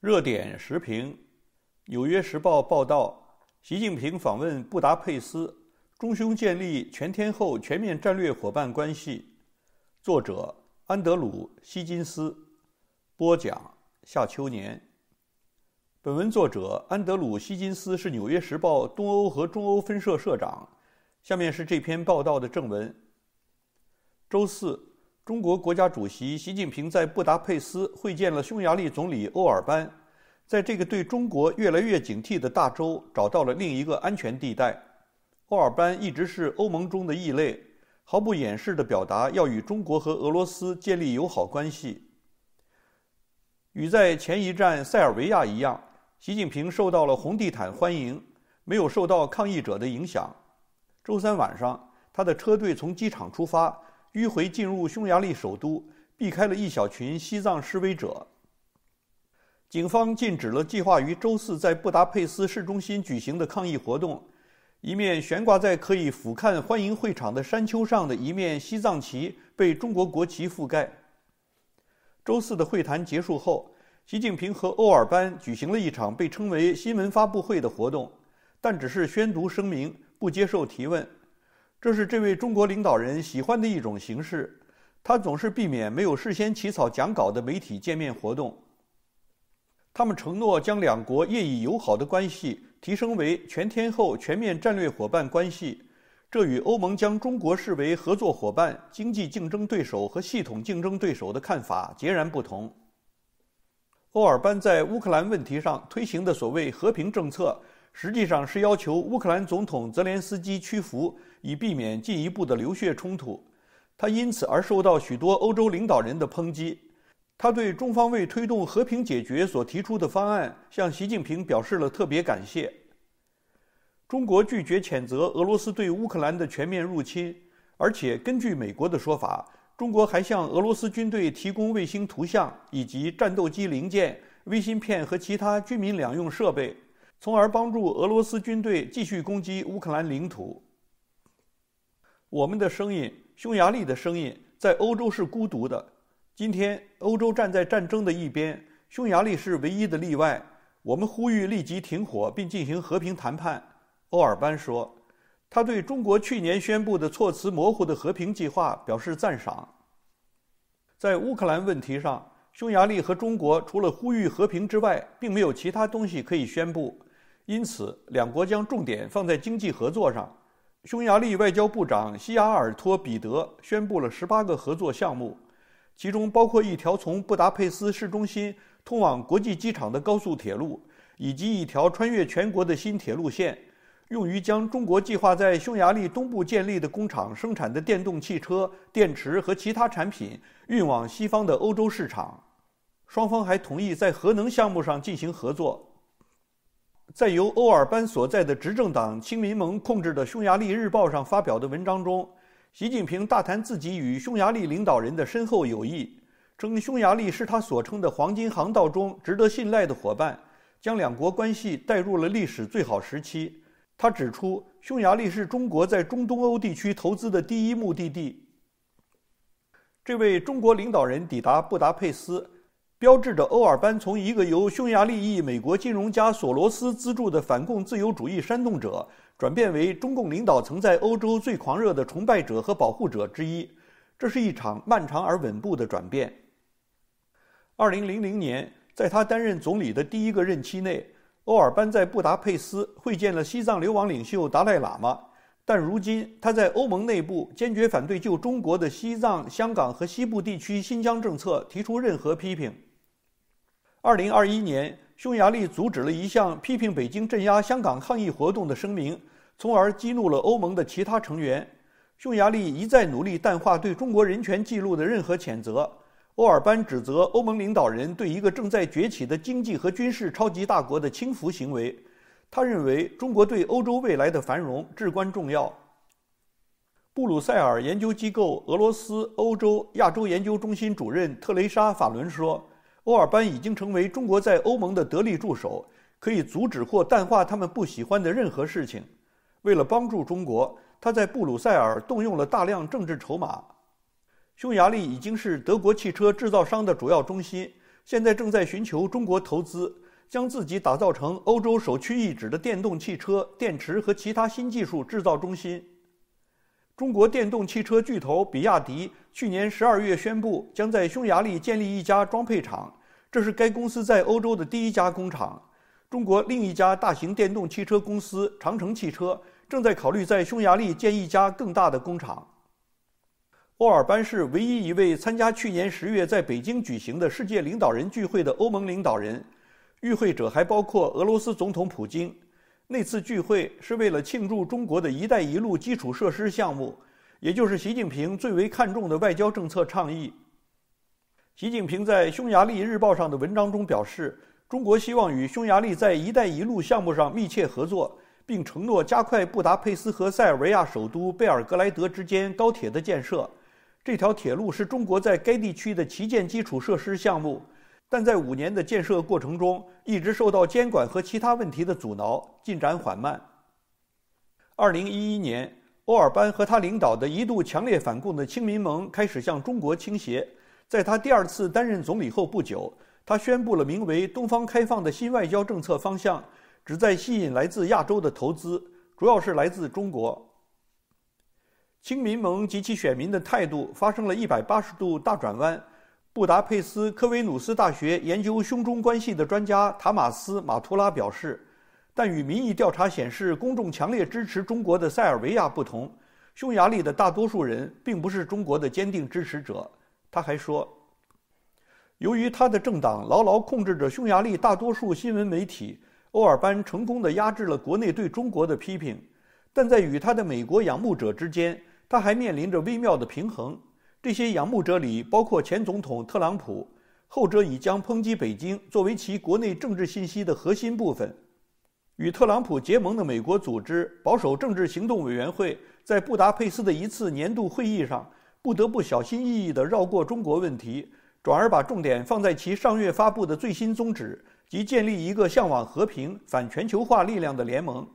热点时评，《纽约时报》报道：习近平访问布达佩斯，中匈建立全天候、全面战略伙伴关系。作者：安德鲁·希金斯。播讲：夏秋年。本文作者安德鲁·希金斯是《纽约时报》东欧和中欧分社社长。下面是这篇报道的正文。周四。中国国家主席习近平在布达佩斯会见了匈牙利总理欧尔班，在这个对中国越来越警惕的大洲找到了另一个安全地带。欧尔班一直是欧盟中的异类，毫不掩饰地表达要与中国和俄罗斯建立友好关系。与在前一站塞尔维亚一样，习近平受到了红地毯欢迎，没有受到抗议者的影响。周三晚上，他的车队从机场出发。迂回进入匈牙利首都，避开了一小群西藏示威者。警方禁止了计划于周四在布达佩斯市中心举行的抗议活动。一面悬挂在可以俯瞰欢迎会场的山丘上的一面西藏旗被中国国旗覆盖。周四的会谈结束后，习近平和欧尔班举行了一场被称为新闻发布会的活动，但只是宣读声明，不接受提问。这是这位中国领导人喜欢的一种形式，他总是避免没有事先起草讲稿的媒体见面活动。他们承诺将两国业已友好的关系提升为全天候全面战略伙伴关系，这与欧盟将中国视为合作伙伴、经济竞争对手和系统竞争对手的看法截然不同。欧尔班在乌克兰问题上推行的所谓和平政策。实际上是要求乌克兰总统泽连斯基屈服，以避免进一步的流血冲突。他因此而受到许多欧洲领导人的抨击。他对中方为推动和平解决所提出的方案，向习近平表示了特别感谢。中国拒绝谴责俄罗斯对乌克兰的全面入侵，而且根据美国的说法，中国还向俄罗斯军队提供卫星图像以及战斗机零件、微芯片和其他军民两用设备。从而帮助俄罗斯军队继续攻击乌克兰领土。我们的声音，匈牙利的声音，在欧洲是孤独的。今天，欧洲站在战争的一边，匈牙利是唯一的例外。我们呼吁立即停火并进行和平谈判，欧尔班说。他对中国去年宣布的措辞模糊的和平计划表示赞赏。在乌克兰问题上，匈牙利和中国除了呼吁和平之外，并没有其他东西可以宣布。因此，两国将重点放在经济合作上。匈牙利外交部长西雅尔托彼得宣布了十八个合作项目，其中包括一条从布达佩斯市中心通往国际机场的高速铁路，以及一条穿越全国的新铁路线，用于将中国计划在匈牙利东部建立的工厂生产的电动汽车、电池和其他产品运往西方的欧洲市场。双方还同意在核能项目上进行合作。在由欧尔班所在的执政党亲民盟控制的匈牙利日报上发表的文章中，习近平大谈自己与匈牙利领导人的深厚友谊，称匈牙利是他所称的“黄金航道”中值得信赖的伙伴，将两国关系带入了历史最好时期。他指出，匈牙利是中国在中东欧地区投资的第一目的地。这位中国领导人抵达布达佩斯。标志着欧尔班从一个由匈牙利裔美国金融家索罗斯资助的反共自由主义煽动者，转变为中共领导曾在欧洲最狂热的崇拜者和保护者之一。这是一场漫长而稳步的转变。二零零零年，在他担任总理的第一个任期内，欧尔班在布达佩斯会见了西藏流亡领袖达赖喇嘛。但如今，他在欧盟内部坚决反对就中国的西藏、香港和西部地区新疆政策提出任何批评。二零二一年，匈牙利阻止了一项批评北京镇压香港抗议活动的声明，从而激怒了欧盟的其他成员。匈牙利一再努力淡化对中国人权记录的任何谴责。欧尔班指责欧盟领导人对一个正在崛起的经济和军事超级大国的轻浮行为。他认为，中国对欧洲未来的繁荣至关重要。布鲁塞尔研究机构俄罗斯欧洲亚洲研究中心主任特蕾莎·法伦说。欧尔班已经成为中国在欧盟的得力助手，可以阻止或淡化他们不喜欢的任何事情。为了帮助中国，他在布鲁塞尔动用了大量政治筹码。匈牙利已经是德国汽车制造商的主要中心，现在正在寻求中国投资，将自己打造成欧洲首屈一指的电动汽车、电池和其他新技术制造中心。中国电动汽车巨头比亚迪去年十二月宣布，将在匈牙利建立一家装配厂。这是该公司在欧洲的第一家工厂。中国另一家大型电动汽车公司长城汽车正在考虑在匈牙利建一家更大的工厂。欧尔班是唯一一位参加去年十月在北京举行的世界领导人聚会的欧盟领导人，与会者还包括俄罗斯总统普京。那次聚会是为了庆祝中国的一带一路基础设施项目，也就是习近平最为看重的外交政策倡议。习近平在匈牙利日报上的文章中表示，中国希望与匈牙利在“一带一路”项目上密切合作，并承诺加快布达佩斯和塞尔维亚首都贝尔格莱德之间高铁的建设。这条铁路是中国在该地区的旗舰基础设施项目，但在五年的建设过程中，一直受到监管和其他问题的阻挠，进展缓慢。二零一一年，欧尔班和他领导的一度强烈反共的亲民盟开始向中国倾斜。在他第二次担任总理后不久，他宣布了名为“东方开放”的新外交政策方向，旨在吸引来自亚洲的投资，主要是来自中国。亲民盟及其选民的态度发生了一百八十度大转弯。布达佩斯科维努斯大学研究胸中关系的专家塔马斯·马图拉表示，但与民意调查显示公众强烈支持中国的塞尔维亚不同，匈牙利的大多数人并不是中国的坚定支持者。他还说，由于他的政党牢牢控制着匈牙利大多数新闻媒体，欧尔班成功的压制了国内对中国的批评，但在与他的美国仰慕者之间，他还面临着微妙的平衡。这些仰慕者里包括前总统特朗普，后者已将抨击北京作为其国内政治信息的核心部分。与特朗普结盟的美国组织保守政治行动委员会在布达佩斯的一次年度会议上。不得不小心翼翼地绕过中国问题，转而把重点放在其上月发布的最新宗旨及建立一个向往和平、反全球化力量的联盟。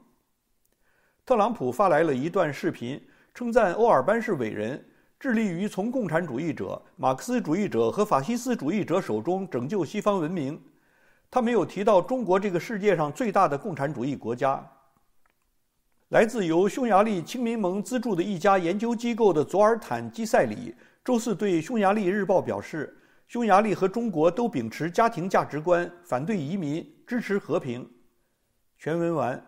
特朗普发来了一段视频，称赞欧尔班是伟人，致力于从共产主义者、马克思主义者和法西斯主义者手中拯救西方文明。他没有提到中国这个世界上最大的共产主义国家。来自由匈牙利亲民盟资助的一家研究机构的佐尔坦·基塞里周四对《匈牙利日报》表示：“匈牙利和中国都秉持家庭价值观，反对移民，支持和平。”全文完。